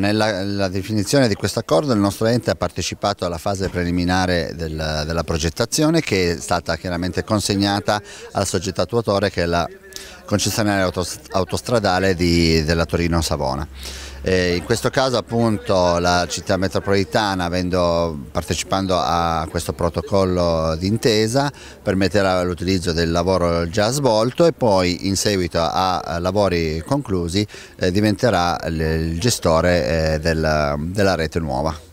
Nella definizione di questo accordo il nostro ente ha partecipato alla fase preliminare del, della progettazione che è stata chiaramente consegnata al soggetto attuatore che è la concessionaria autostradale di, della Torino-Savona. in questo caso appunto la città metropolitana avendo, partecipando a questo protocollo d'intesa permetterà l'utilizzo del lavoro già svolto e poi in seguito a lavori conclusi eh, diventerà il gestore eh, della, della rete nuova.